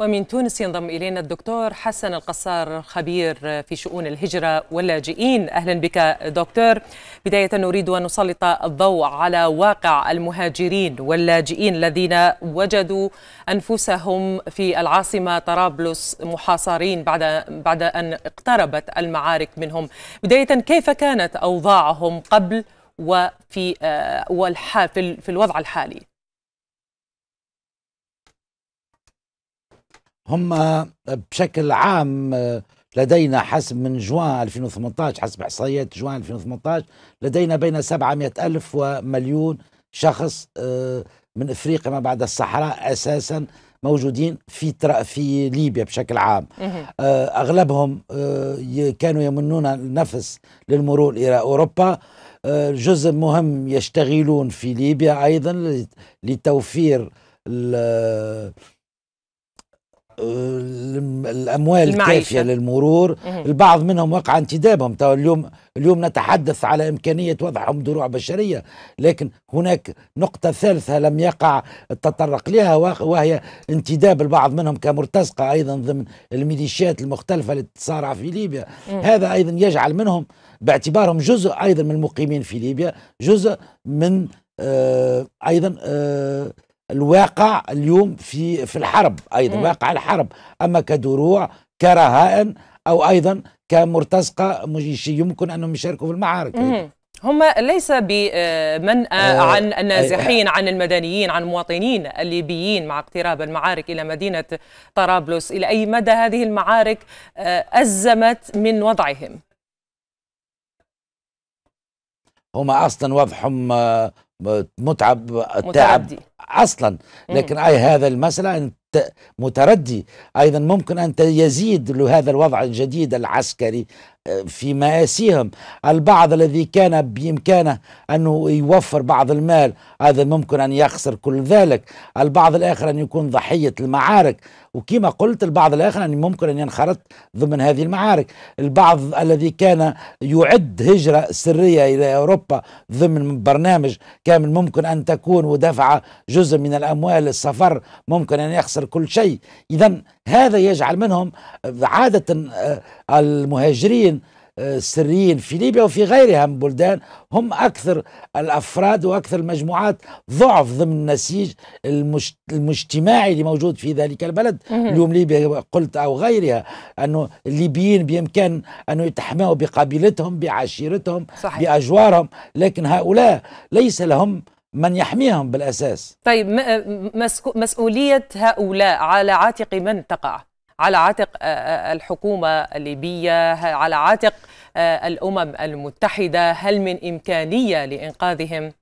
ومن تونس ينضم إلينا الدكتور حسن القصار خبير في شؤون الهجرة واللاجئين أهلا بك دكتور بداية نريد أن نسلط الضوء على واقع المهاجرين واللاجئين الذين وجدوا أنفسهم في العاصمة طرابلس محاصرين بعد, بعد أن اقتربت المعارك منهم بداية كيف كانت أوضاعهم قبل وفي والحال في الوضع الحالي هم بشكل عام لدينا حسب من جوان 2018 حسب احصائيات جوان 2018 لدينا بين 700 ألف ومليون شخص آه، من افريقيا ما بعد الصحراء اساسا موجودين في في ليبيا بشكل عام آه، اغلبهم آه، كانوا يمنون النفس للمرور الى اوروبا جزء مهم يشتغلون في ليبيا ايضا لتوفير الاموال الكافيه للمرور البعض منهم وقع انتدابهم اليوم اليوم نتحدث على امكانيه وضعهم دروع بشريه لكن هناك نقطه ثالثه لم يقع التطرق لها وهي انتداب البعض منهم كمرتزقه ايضا ضمن الميليشيات المختلفه التي تتصارع في ليبيا هذا ايضا يجعل منهم باعتبارهم جزء ايضا من المقيمين في ليبيا جزء من آه ايضا آه الواقع اليوم في في الحرب ايضا مم. واقع الحرب اما كدروع كرهائن او ايضا كمرتزقه يمكن انهم يشاركوا في المعارك هم ليس بمنأى آه، عن النازحين عن المدنيين عن المواطنين الليبيين مع اقتراب المعارك إلى مدينة طرابلس إلى أي مدى هذه المعارك آه، أزمت من وضعهم هم أصلا وضعهم آه، متعب التعب متعبدي. اصلا إيه. لكن اي هذا المساله انت متردي ايضا ممكن ان يزيد لهذا الوضع الجديد العسكري في مآسيهم البعض الذي كان بإمكانه أنه يوفر بعض المال هذا ممكن أن يخسر كل ذلك البعض الآخر أن يكون ضحية المعارك وكما قلت البعض الآخر أن ممكن أن ينخرط ضمن هذه المعارك البعض الذي كان يعد هجرة سرية إلى أوروبا ضمن برنامج كامل ممكن أن تكون ودفع جزء من الأموال للسفر ممكن أن يخسر كل شيء إذا هذا يجعل منهم عادة آه، المهاجرين السريين آه، في ليبيا وفي غيرها من بلدان هم أكثر الأفراد وأكثر المجموعات ضعف ضمن النسيج المجتمعي اللي موجود في ذلك البلد اليوم ليبيا قلت أو غيرها أنه الليبيين بإمكان أنه يتحماوا بقبيلتهم بعشيرتهم صحيح. بأجوارهم لكن هؤلاء ليس لهم من يحميهم بالأساس طيب مسؤولية هؤلاء على عاتق من تقع؟ على عاتق آه، آه، الحكومة الليبية على عاتق آه، الأمم المتحدة هل من إمكانية لإنقاذهم؟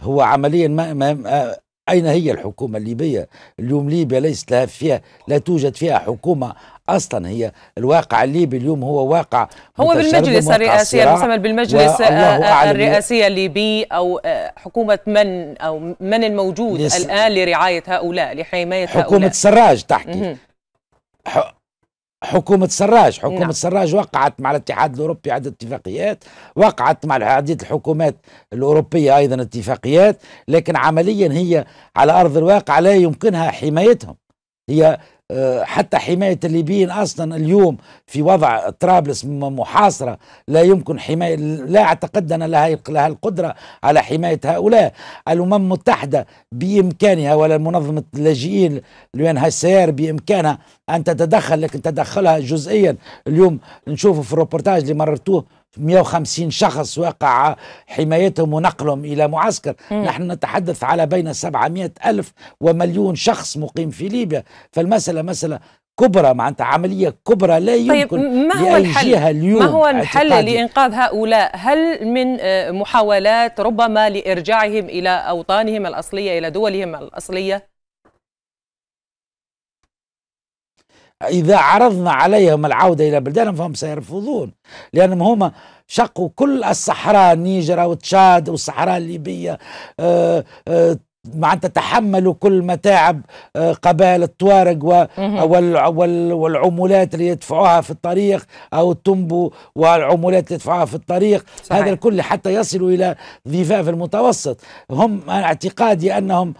هو عمليا ما, ما أين هي الحكومة الليبية اليوم ليبيا ليست لها فيها لا توجد فيها حكومة اصلا هي الواقع الليبي اليوم هو واقع هو بالمجلس الرئاسي المسمى بالمجلس آه، آه، الرئاسي الليبي او آه، حكومه من او من الموجود الان لرعايه هؤلاء لحمايه هؤلاء حكومه سراج تحكي حكومة سراج حكومة نعم. سراج وقعت مع الاتحاد الأوروبي عدة اتفاقيات وقعت مع عدة الحكومات الأوروبية أيضا اتفاقيات لكن عمليا هي على أرض الواقع لا يمكنها حمايتهم هي حتى حماية الليبيين أصلا اليوم في وضع طرابلس محاصرة لا يمكن حماية لا أعتقد أن لها لها القدرة على حماية هؤلاء الأمم المتحدة بإمكانها ولا منظمة اللاجئين اليو ان بإمكانها أن تتدخل لكن تدخلها جزئيا اليوم نشوفه في الروبورتاج اللي مررتوه 150 شخص وقع حمايتهم ونقلهم إلى معسكر مم. نحن نتحدث على بين 700 ألف ومليون شخص مقيم في ليبيا فالمسألة مسألة كبرى معناتها عملية كبرى لا طيب، يمكن طيب ما هو الحل؟ جهة اليوم ما هو الحل اعتقادي. لإنقاذ هؤلاء؟ هل من آه، محاولات ربما لإرجاعهم إلى أوطانهم الأصلية إلى دولهم الأصلية؟ إذا عرضنا عليهم العودة إلى بلدانهم فهم سيرفضون لأنهم هم شقوا كل الصحراء النيجر أو تشاد والصحراء الليبية آه، آه، مع أن تتحملوا كل متاعب آه، قبائل التوارج والعمولات اللي يدفعوها في الطريق أو التنبو والعمولات اللي يدفعوها في الطريق صحيح. هذا الكل حتى يصلوا إلى ضفاف المتوسط هم اعتقادي أنهم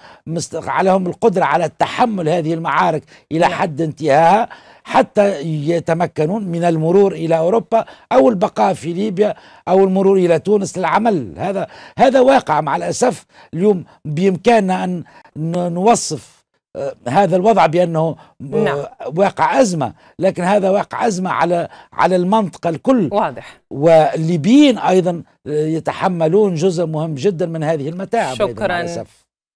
عليهم القدرة على تحمل هذه المعارك إلى نعم. حد انتهاء حتى يتمكنون من المرور إلى أوروبا أو البقاء في ليبيا أو المرور إلى تونس للعمل هذا هذا واقع مع الأسف اليوم بإمكاننا أن نوصف آه، هذا الوضع بانه آه، نعم. واقع ازمه لكن هذا واقع ازمه على على المنطقه الكل واضح والليبيين ايضا آه، يتحملون جزء مهم جدا من هذه المتاعب شكرا للاسف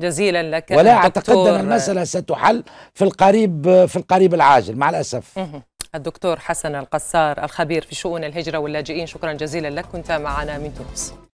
جزيلا لك ولا اعتقد ان المساله ستحل في القريب في القريب العاجل مع الاسف الدكتور حسن القصار الخبير في شؤون الهجره واللاجئين شكرا جزيلا لك كنت معنا من تونس